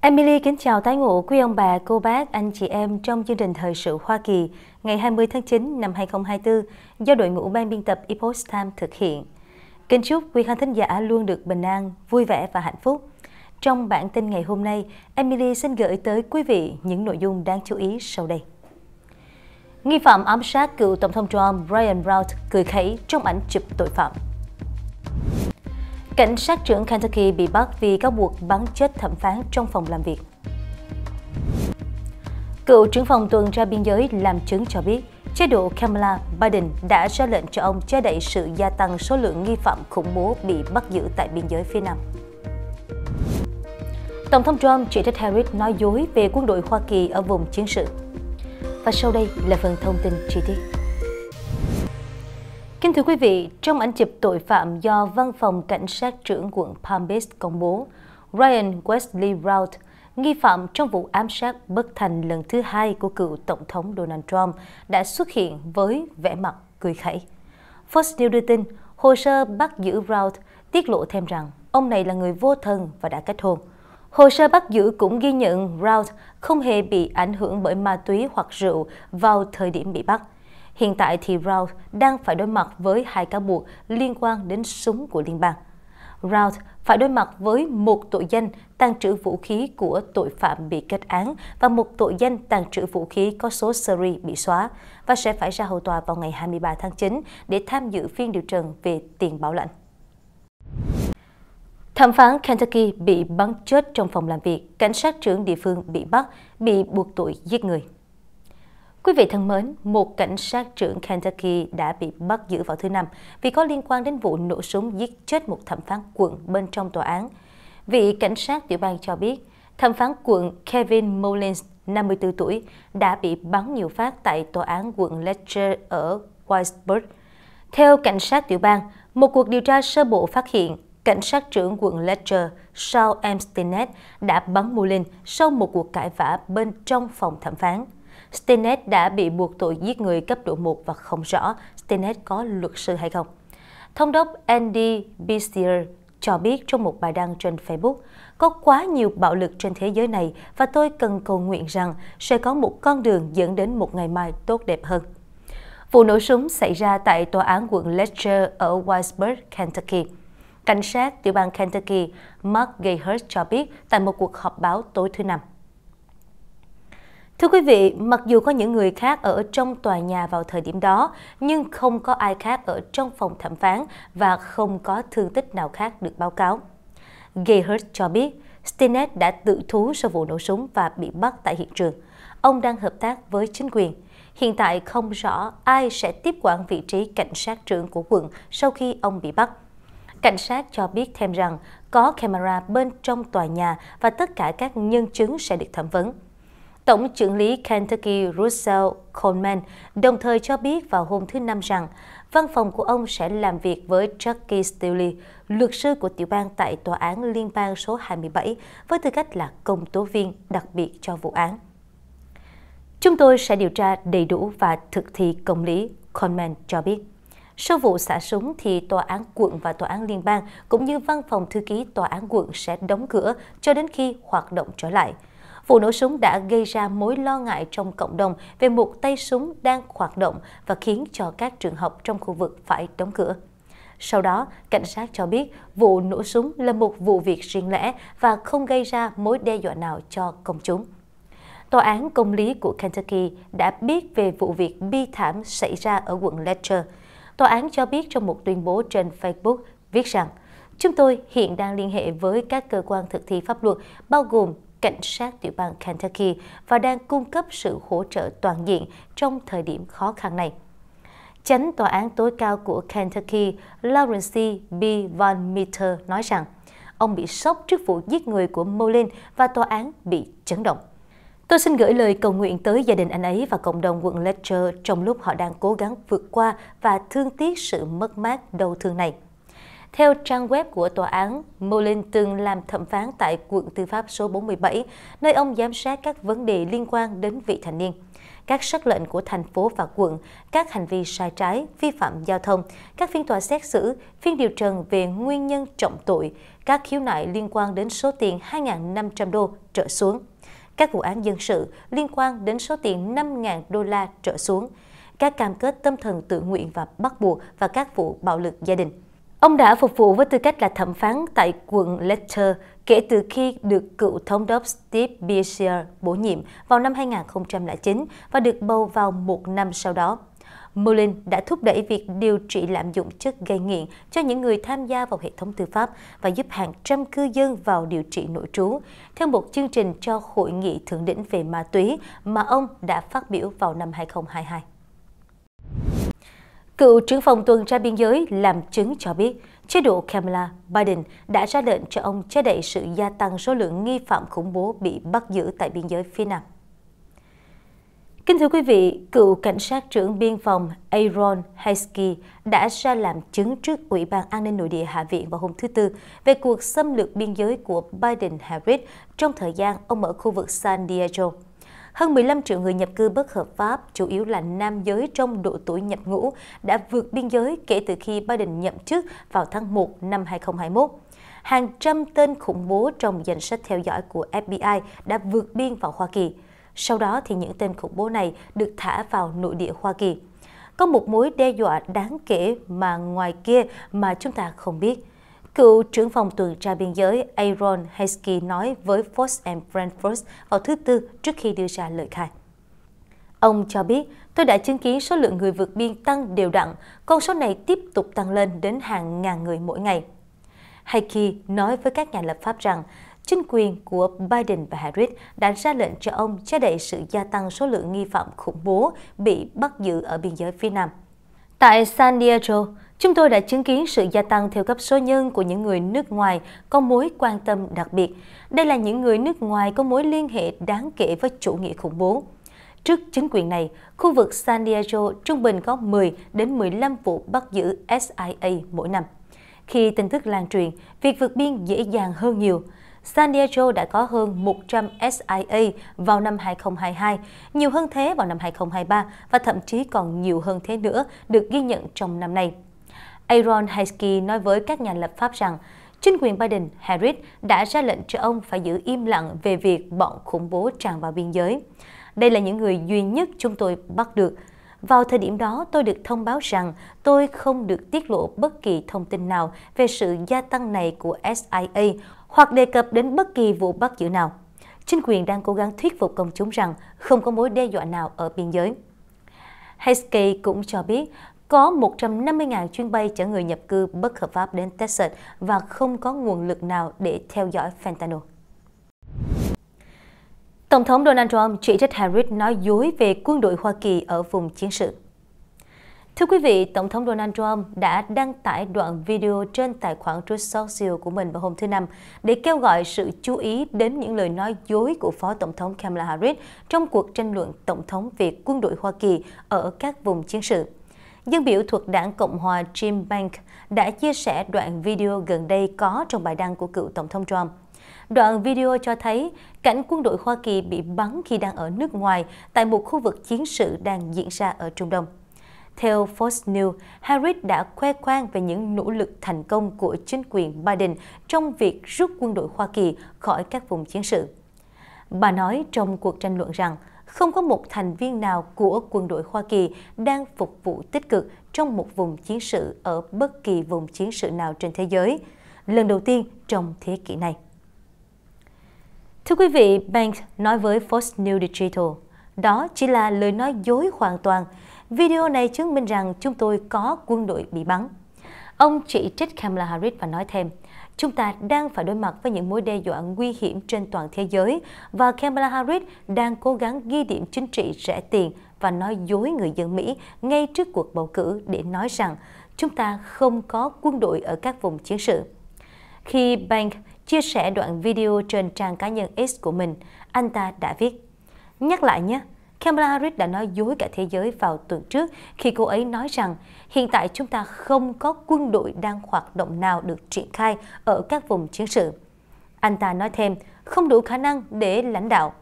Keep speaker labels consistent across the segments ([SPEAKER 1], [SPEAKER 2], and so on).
[SPEAKER 1] Emily kính chào tái ngộ quý ông bà, cô bác, anh chị em trong chương trình Thời sự Hoa Kỳ ngày 20 tháng 9 năm 2024 do đội ngũ ban biên tập Epoch Time thực hiện. Kính chúc quý khán thính giả luôn được bình an, vui vẻ và hạnh phúc. Trong bản tin ngày hôm nay, Emily xin gửi tới quý vị những nội dung đáng chú ý sau đây. Nghi phạm ám sát cựu Tổng thống Trump Brian Brown cười khẩy trong ảnh chụp tội phạm. Cảnh sát trưởng Kentucky bị bắt vì cáo buộc bắn chết thẩm phán trong phòng làm việc. Cựu trưởng phòng tuần tra biên giới làm chứng cho biết, chế độ Kamala Biden đã ra lệnh cho ông che đậy sự gia tăng số lượng nghi phạm khủng bố bị bắt giữ tại biên giới phía Nam. Tổng thống Trump chỉ trích Harris nói dối về quân đội Hoa Kỳ ở vùng chiến sự. Và sau đây là phần thông tin chi tiết. Kính thưa quý vị, trong ảnh chụp tội phạm do Văn phòng Cảnh sát trưởng quận Palm Beach công bố, Ryan Wesley Rout, nghi phạm trong vụ ám sát bất thành lần thứ hai của cựu Tổng thống Donald Trump, đã xuất hiện với vẻ mặt cười khẩy. Fox News đưa tin, hồ sơ bắt giữ Rout tiết lộ thêm rằng ông này là người vô thân và đã kết hôn. Hồ sơ bắt giữ cũng ghi nhận Rout không hề bị ảnh hưởng bởi ma túy hoặc rượu vào thời điểm bị bắt. Hiện tại thì Rout đang phải đối mặt với hai cáo buộc liên quan đến súng của liên bang. Rout phải đối mặt với một tội danh tàn trữ vũ khí của tội phạm bị kết án và một tội danh tàn trữ vũ khí có số series bị xóa và sẽ phải ra hầu tòa vào ngày 23 tháng 9 để tham dự phiên điều trần về tiền bảo lãnh. Thẩm phán Kentucky bị bắn chết trong phòng làm việc, cảnh sát trưởng địa phương bị bắt, bị buộc tội giết người. Quý vị thân mến, một cảnh sát trưởng Kentucky đã bị bắt giữ vào thứ Năm vì có liên quan đến vụ nổ súng giết chết một thẩm phán quận bên trong tòa án. Vị cảnh sát tiểu bang cho biết, thẩm phán quận Kevin Mullins, 54 tuổi, đã bị bắn nhiều phát tại tòa án quận Letcher ở Whitesburg. Theo cảnh sát tiểu bang, một cuộc điều tra sơ bộ phát hiện cảnh sát trưởng quận Ledger Saul Amstinet đã bắn Mullin sau một cuộc cãi vã bên trong phòng thẩm phán. Stinet đã bị buộc tội giết người cấp độ 1 và không rõ Stinet có luật sư hay không. Thống đốc Andy Bissier cho biết trong một bài đăng trên Facebook, có quá nhiều bạo lực trên thế giới này và tôi cần cầu nguyện rằng sẽ có một con đường dẫn đến một ngày mai tốt đẹp hơn. Vụ nổ súng xảy ra tại tòa án quận Ledger ở Whitesburg, Kentucky. Cảnh sát tiểu bang Kentucky Mark Gayhurst cho biết tại một cuộc họp báo tối thứ Năm. Thưa quý vị, mặc dù có những người khác ở trong tòa nhà vào thời điểm đó, nhưng không có ai khác ở trong phòng thẩm phán và không có thương tích nào khác được báo cáo. Gayhurst cho biết, Stinnett đã tự thú sau vụ nổ súng và bị bắt tại hiện trường. Ông đang hợp tác với chính quyền. Hiện tại không rõ ai sẽ tiếp quản vị trí cảnh sát trưởng của quận sau khi ông bị bắt. Cảnh sát cho biết thêm rằng có camera bên trong tòa nhà và tất cả các nhân chứng sẽ được thẩm vấn. Tổng trưởng lý Kentucky Russell Coleman đồng thời cho biết vào hôm thứ Năm rằng văn phòng của ông sẽ làm việc với Jackie Steele, luật sư của tiểu bang tại Tòa án Liên bang số 27, với tư cách là công tố viên đặc biệt cho vụ án. Chúng tôi sẽ điều tra đầy đủ và thực thi công lý, Coleman cho biết. Sau vụ xả súng thì Tòa án quận và Tòa án liên bang cũng như văn phòng thư ký Tòa án quận sẽ đóng cửa cho đến khi hoạt động trở lại. Vụ nổ súng đã gây ra mối lo ngại trong cộng đồng về một tay súng đang hoạt động và khiến cho các trường học trong khu vực phải đóng cửa. Sau đó, cảnh sát cho biết vụ nổ súng là một vụ việc riêng lẻ và không gây ra mối đe dọa nào cho công chúng. Tòa án Công lý của Kentucky đã biết về vụ việc bi thảm xảy ra ở quận Letcher tòa án cho biết trong một tuyên bố trên Facebook viết rằng Chúng tôi hiện đang liên hệ với các cơ quan thực thi pháp luật, bao gồm cảnh sát tiểu bang Kentucky và đang cung cấp sự hỗ trợ toàn diện trong thời điểm khó khăn này. Chánh tòa án tối cao của Kentucky, Lawrence B. Van Meter nói rằng, ông bị sốc trước vụ giết người của Molin và tòa án bị chấn động. Tôi xin gửi lời cầu nguyện tới gia đình anh ấy và cộng đồng quận Ledger trong lúc họ đang cố gắng vượt qua và thương tiếc sự mất mát đau thương này. Theo trang web của tòa án, Molin từng làm thẩm phán tại quận tư pháp số 47, nơi ông giám sát các vấn đề liên quan đến vị thành niên, các sắc lệnh của thành phố và quận, các hành vi sai trái, vi phạm giao thông, các phiên tòa xét xử, phiên điều trần về nguyên nhân trọng tội, các khiếu nại liên quan đến số tiền 2.500 đô trở xuống các vụ án dân sự liên quan đến số tiền 5.000 đô la trở xuống, các cam kết tâm thần tự nguyện và bắt buộc và các vụ bạo lực gia đình. Ông đã phục vụ với tư cách là thẩm phán tại quận Leicester kể từ khi được cựu thống đốc Steve Beshear bổ nhiệm vào năm 2009 và được bầu vào một năm sau đó. Mullin đã thúc đẩy việc điều trị lạm dụng chất gây nghiện cho những người tham gia vào hệ thống tư pháp và giúp hàng trăm cư dân vào điều trị nội trú, theo một chương trình cho Hội nghị Thượng đỉnh về ma túy mà ông đã phát biểu vào năm 2022. Cựu trưởng phòng tuần tra biên giới làm chứng cho biết, chế độ Kamala Biden đã ra lệnh cho ông che đậy sự gia tăng số lượng nghi phạm khủng bố bị bắt giữ tại biên giới phía Nam. Kính thưa quý vị, cựu cảnh sát trưởng biên phòng Aaron Heskey đã ra làm chứng trước Ủy ban An ninh Nội địa Hạ viện vào hôm thứ Tư về cuộc xâm lược biên giới của Biden-Harris trong thời gian ông ở khu vực San Diego. Hơn 15 triệu người nhập cư bất hợp pháp, chủ yếu là nam giới trong độ tuổi nhập ngũ, đã vượt biên giới kể từ khi Biden nhậm chức vào tháng 1 năm 2021. Hàng trăm tên khủng bố trong danh sách theo dõi của FBI đã vượt biên vào Hoa Kỳ – sau đó thì những tên khủng bố này được thả vào nội địa Hoa Kỳ. Có một mối đe dọa đáng kể mà ngoài kia mà chúng ta không biết. Cựu trưởng phòng tuần tra biên giới Aaron Heskey nói với Fox and Frankfurt vào thứ Tư trước khi đưa ra lời khai. Ông cho biết, tôi đã chứng kiến số lượng người vượt biên tăng đều đặn, con số này tiếp tục tăng lên đến hàng ngàn người mỗi ngày. Haiki nói với các nhà lập pháp rằng chính quyền của Biden và Harris đã ra lệnh cho ông che đậy sự gia tăng số lượng nghi phạm khủng bố bị bắt giữ ở biên giới phía Nam. Tại San Diego, chúng tôi đã chứng kiến sự gia tăng theo cấp số nhân của những người nước ngoài có mối quan tâm đặc biệt. Đây là những người nước ngoài có mối liên hệ đáng kể với chủ nghĩa khủng bố. Trước chính quyền này, khu vực San Diego trung bình có 10 đến 15 vụ bắt giữ SIA mỗi năm. Khi tin tức lan truyền, việc vượt biên dễ dàng hơn nhiều. San Diego đã có hơn 100 SIA vào năm 2022, nhiều hơn thế vào năm 2023 và thậm chí còn nhiều hơn thế nữa được ghi nhận trong năm nay. Aaron Heskey nói với các nhà lập pháp rằng chính quyền Biden, Harris đã ra lệnh cho ông phải giữ im lặng về việc bọn khủng bố tràn vào biên giới. Đây là những người duy nhất chúng tôi bắt được. Vào thời điểm đó, tôi được thông báo rằng tôi không được tiết lộ bất kỳ thông tin nào về sự gia tăng này của SIA hoặc đề cập đến bất kỳ vụ bắt giữ nào. Chính quyền đang cố gắng thuyết phục công chúng rằng không có mối đe dọa nào ở biên giới. Heskey cũng cho biết có 150.000 chuyến bay chở người nhập cư bất hợp pháp đến Texas và không có nguồn lực nào để theo dõi fentanyl. Tổng thống Donald Trump chỉ trích Harris nói dối về quân đội Hoa Kỳ ở vùng chiến sự. Thưa quý vị, Tổng thống Donald Trump đã đăng tải đoạn video trên tài khoản Truth Social của mình vào hôm thứ Năm để kêu gọi sự chú ý đến những lời nói dối của Phó Tổng thống Kamala Harris trong cuộc tranh luận Tổng thống về quân đội Hoa Kỳ ở các vùng chiến sự. Dân biểu thuộc đảng Cộng hòa Jim Bank đã chia sẻ đoạn video gần đây có trong bài đăng của cựu Tổng thống Trump. Đoạn video cho thấy cảnh quân đội Hoa Kỳ bị bắn khi đang ở nước ngoài tại một khu vực chiến sự đang diễn ra ở Trung Đông. Theo Fox News, Harris đã khoe khoang về những nỗ lực thành công của chính quyền Biden trong việc rút quân đội Hoa Kỳ khỏi các vùng chiến sự. Bà nói trong cuộc tranh luận rằng không có một thành viên nào của quân đội Hoa Kỳ đang phục vụ tích cực trong một vùng chiến sự ở bất kỳ vùng chiến sự nào trên thế giới, lần đầu tiên trong thế kỷ này. Thưa quý vị, Banks nói với Fox News Digital, đó chỉ là lời nói dối hoàn toàn Video này chứng minh rằng chúng tôi có quân đội bị bắn. Ông chỉ trích Kamala Harris và nói thêm, chúng ta đang phải đối mặt với những mối đe dọa nguy hiểm trên toàn thế giới và Kamala Harris đang cố gắng ghi điểm chính trị rẻ tiền và nói dối người dân Mỹ ngay trước cuộc bầu cử để nói rằng chúng ta không có quân đội ở các vùng chiến sự. Khi Bank chia sẻ đoạn video trên trang cá nhân X của mình, anh ta đã viết Nhắc lại nhé, Kamala Harris đã nói dối cả thế giới vào tuần trước khi cô ấy nói rằng hiện tại chúng ta không có quân đội đang hoạt động nào được triển khai ở các vùng chiến sự. Anh ta nói thêm, không đủ khả năng để lãnh đạo.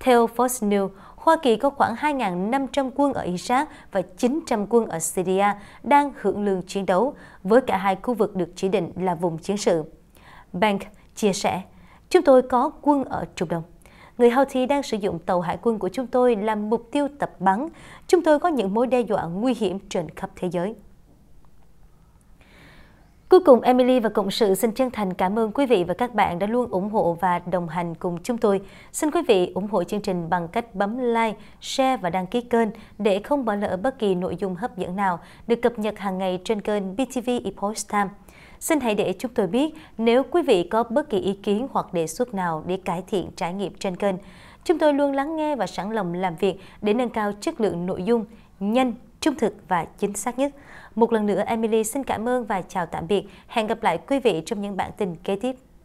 [SPEAKER 1] Theo Fox News, Hoa Kỳ có khoảng 2.500 quân ở Iraq và 900 quân ở Syria đang hưởng lương chiến đấu, với cả hai khu vực được chỉ định là vùng chiến sự. Bank chia sẻ, chúng tôi có quân ở Trung Đông người Houthi đang sử dụng tàu hải quân của chúng tôi làm mục tiêu tập bắn. Chúng tôi có những mối đe dọa nguy hiểm trên khắp thế giới. Cuối cùng, Emily và Cộng sự xin chân thành cảm ơn quý vị và các bạn đã luôn ủng hộ và đồng hành cùng chúng tôi. Xin quý vị ủng hộ chương trình bằng cách bấm like, share và đăng ký kênh để không bỏ lỡ bất kỳ nội dung hấp dẫn nào được cập nhật hàng ngày trên kênh BTV Epoch Time. Xin hãy để chúng tôi biết nếu quý vị có bất kỳ ý kiến hoặc đề xuất nào để cải thiện trải nghiệm trên kênh. Chúng tôi luôn lắng nghe và sẵn lòng làm việc để nâng cao chất lượng nội dung, nhanh, trung thực và chính xác nhất. Một lần nữa, Emily xin cảm ơn và chào tạm biệt. Hẹn gặp lại quý vị trong những bản tin kế tiếp.